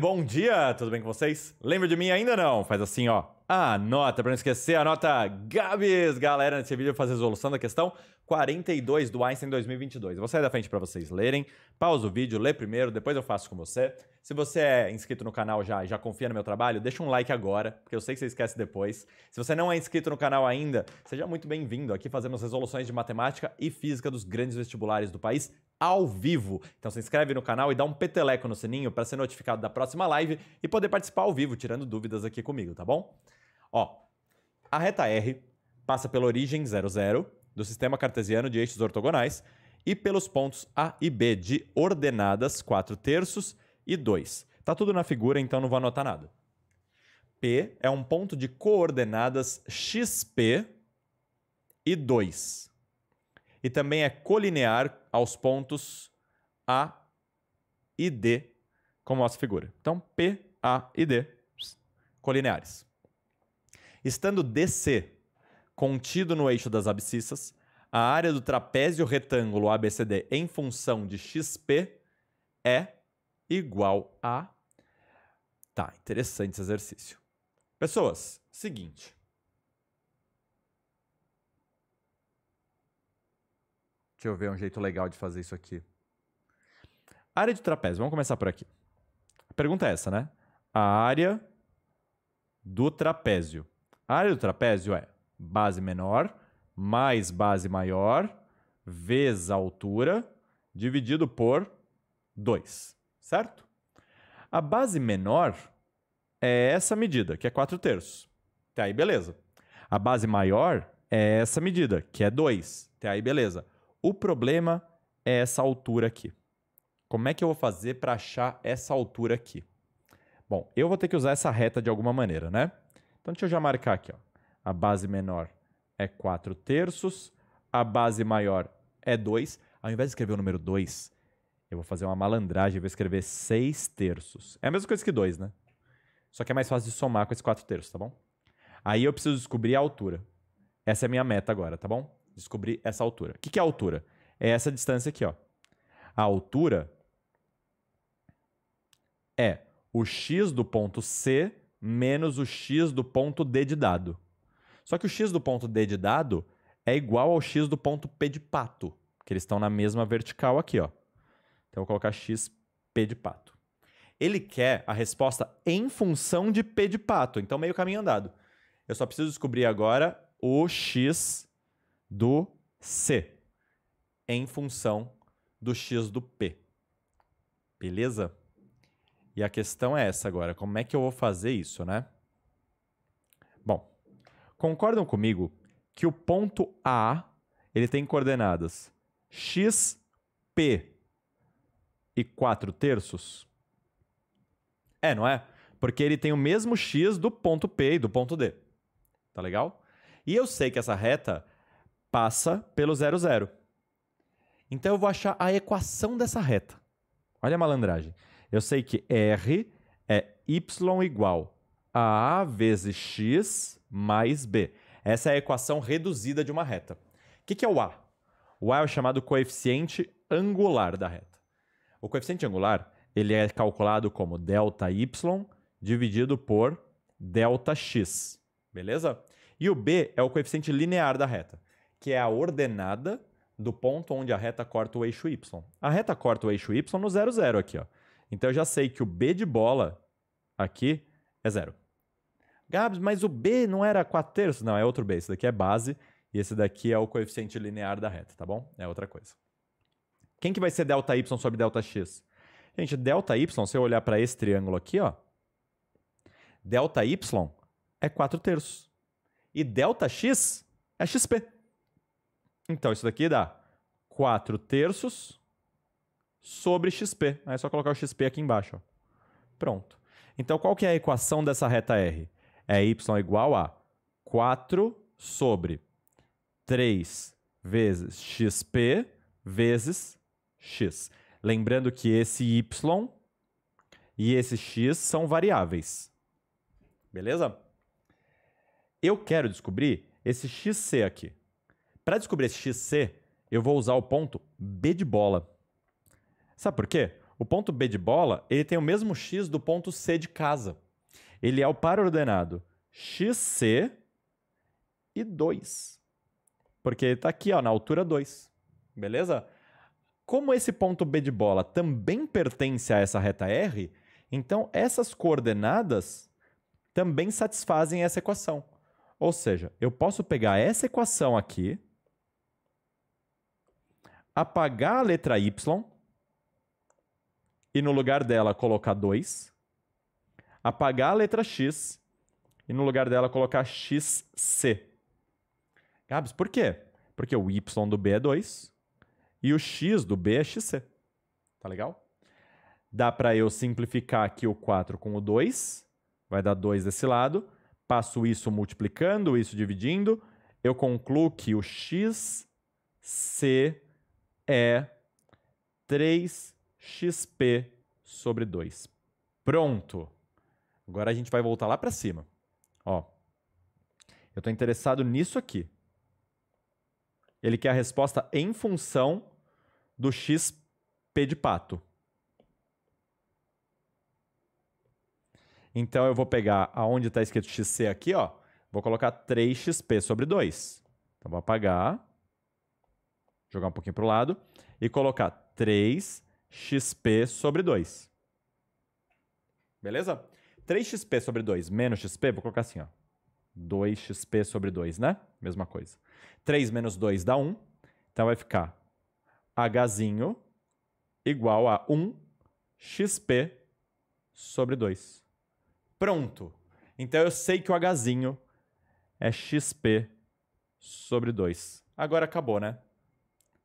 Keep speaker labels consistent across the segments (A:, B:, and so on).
A: bom dia, tudo bem com vocês? Lembra de mim ainda não? Faz assim, ó a nota, para não esquecer a nota Gabs, galera, nesse vídeo eu vou fazer a resolução da questão 42 do Einstein 2022. Eu vou sair da frente para vocês lerem, pausa o vídeo, lê primeiro, depois eu faço com você. Se você é inscrito no canal já já confia no meu trabalho, deixa um like agora, porque eu sei que você esquece depois. Se você não é inscrito no canal ainda, seja muito bem-vindo. Aqui fazemos resoluções de matemática e física dos grandes vestibulares do país ao vivo. Então se inscreve no canal e dá um peteleco no sininho para ser notificado da próxima live e poder participar ao vivo, tirando dúvidas aqui comigo, tá bom? Ó, a reta R passa pela origem 00 do sistema cartesiano de eixos ortogonais e pelos pontos A e B de ordenadas 4 terços e 2. Tá tudo na figura, então não vou anotar nada. P é um ponto de coordenadas XP e 2. E também é colinear aos pontos A e D, como nossa figura. Então, P, A e D, colineares. Estando DC contido no eixo das abscissas, a área do trapézio retângulo ABCD em função de XP é igual a. Tá, interessante esse exercício. Pessoas, seguinte. Deixa eu ver um jeito legal de fazer isso aqui. Área de trapézio, vamos começar por aqui. A pergunta é essa, né? A área do trapézio a área do trapézio é base menor mais base maior vezes a altura dividido por 2, certo? A base menor é essa medida, que é 4 terços. Até aí, beleza. A base maior é essa medida, que é 2. Até aí, beleza. O problema é essa altura aqui. Como é que eu vou fazer para achar essa altura aqui? Bom, eu vou ter que usar essa reta de alguma maneira, né? Então deixa eu já marcar aqui. Ó. A base menor é 4 terços, a base maior é 2. Ao invés de escrever o número 2, eu vou fazer uma malandragem e vou escrever 6 terços. É a mesma coisa que 2, né? Só que é mais fácil de somar com esses 4 terços, tá bom? Aí eu preciso descobrir a altura. Essa é a minha meta agora, tá bom? Descobrir essa altura. O que, que é a altura? É essa distância aqui, ó. A altura é o x do ponto C menos o x do ponto d de dado. Só que o x do ponto d de dado é igual ao x do ponto p de pato, que eles estão na mesma vertical aqui, ó. Então eu vou colocar x p de pato. Ele quer a resposta em função de p de pato, então meio caminho andado. Eu só preciso descobrir agora o x do c em função do x do p. Beleza? E a questão é essa agora: como é que eu vou fazer isso, né? Bom, concordam comigo que o ponto A ele tem coordenadas x, p e 4 terços? É, não é? Porque ele tem o mesmo x do ponto P e do ponto D. Tá legal? E eu sei que essa reta passa pelo zero, zero. Então eu vou achar a equação dessa reta. Olha a malandragem. Eu sei que R é Y igual a a vezes x mais b. Essa é a equação reduzida de uma reta. O que, que é o A? O A é o chamado coeficiente angular da reta. O coeficiente angular ele é calculado como delta y dividido por delta x, beleza? E o b é o coeficiente linear da reta, que é a ordenada do ponto onde a reta corta o eixo y. A reta corta o eixo y no zero zero aqui, ó. Então eu já sei que o B de bola aqui é zero. Gabs, mas o B não era 4 terços? Não, é outro B. Esse daqui é base e esse daqui é o coeficiente linear da reta, tá bom? É outra coisa. Quem que vai ser delta y sobre delta x? Gente, delta y, se eu olhar para esse triângulo aqui, ó, delta y é 4 terços. E delta x é xp. Então, isso daqui dá 4 terços sobre XP. É só colocar o XP aqui embaixo. Ó. Pronto. Então, qual que é a equação dessa reta R? É y igual a 4 sobre 3 vezes xp vezes x. Lembrando que esse y e esse x são variáveis. Beleza? Eu quero descobrir esse xc aqui. Para descobrir esse xc, eu vou usar o ponto b de bola. Sabe por quê? O ponto B de bola, ele tem o mesmo x do ponto C de casa. Ele é o par ordenado xc e 2. Porque ele está aqui ó, na altura 2. Beleza? Como esse ponto B de bola também pertence a essa reta R, então essas coordenadas também satisfazem essa equação. Ou seja, eu posso pegar essa equação aqui, apagar a letra y e no lugar dela colocar 2, apagar a letra X e no lugar dela colocar XC. Gabs, por quê? Porque o Y do B é 2 e o X do B é XC. Tá legal? Dá para eu simplificar aqui o 4 com o 2, vai dar 2 desse lado, passo isso multiplicando, isso dividindo, eu concluo que o XC é 3 XP sobre 2. Pronto. Agora a gente vai voltar lá para cima. Ó, eu estou interessado nisso aqui. Ele quer a resposta em função do XP de pato. Então eu vou pegar aonde está escrito XC aqui, ó. Vou colocar 3XP sobre 2. Então vou apagar, jogar um pouquinho para o lado e colocar 3 XP sobre 2. Beleza? 3xp sobre 2 menos xp, vou colocar assim, ó. 2xp sobre 2, né? Mesma coisa. 3 menos 2 dá 1. Então vai ficar hzinho igual a 1xp sobre 2. Pronto. Então eu sei que o hzinho é xp sobre 2. Agora acabou, né?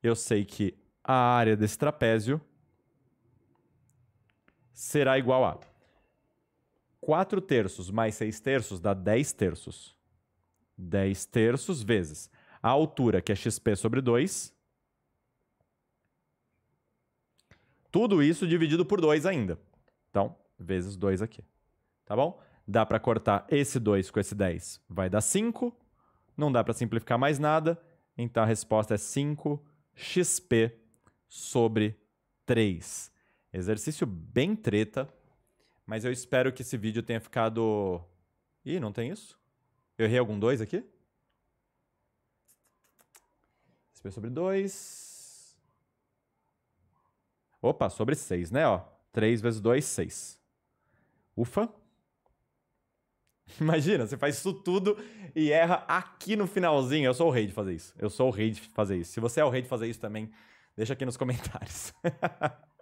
A: Eu sei que a área desse trapézio será igual a 4 terços mais 6 terços dá 10 terços. 10 terços vezes a altura, que é xp sobre 2. Tudo isso dividido por 2 ainda. Então, vezes 2 aqui. Tá bom? Dá para cortar esse 2 com esse 10, vai dar 5. Não dá para simplificar mais nada. Então, a resposta é 5 xp sobre 3. Exercício bem treta, mas eu espero que esse vídeo tenha ficado... Ih, não tem isso? Eu errei algum 2 aqui? SP sobre 2... Opa, sobre 6, né? Ó, 3 vezes 2, 6. Ufa. Imagina, você faz isso tudo e erra aqui no finalzinho. Eu sou o rei de fazer isso. Eu sou o rei de fazer isso. Se você é o rei de fazer isso também, deixa aqui nos comentários.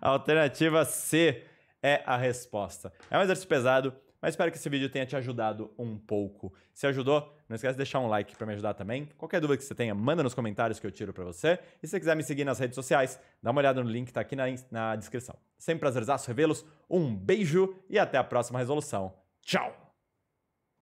A: A alternativa C é a resposta. É um exercício pesado, mas espero que esse vídeo tenha te ajudado um pouco. Se ajudou, não esquece de deixar um like para me ajudar também. Qualquer dúvida que você tenha, manda nos comentários que eu tiro para você. E se você quiser me seguir nas redes sociais, dá uma olhada no link que tá aqui na, na descrição. Sempre prazerzaço revê-los, um beijo e até a próxima resolução. Tchau!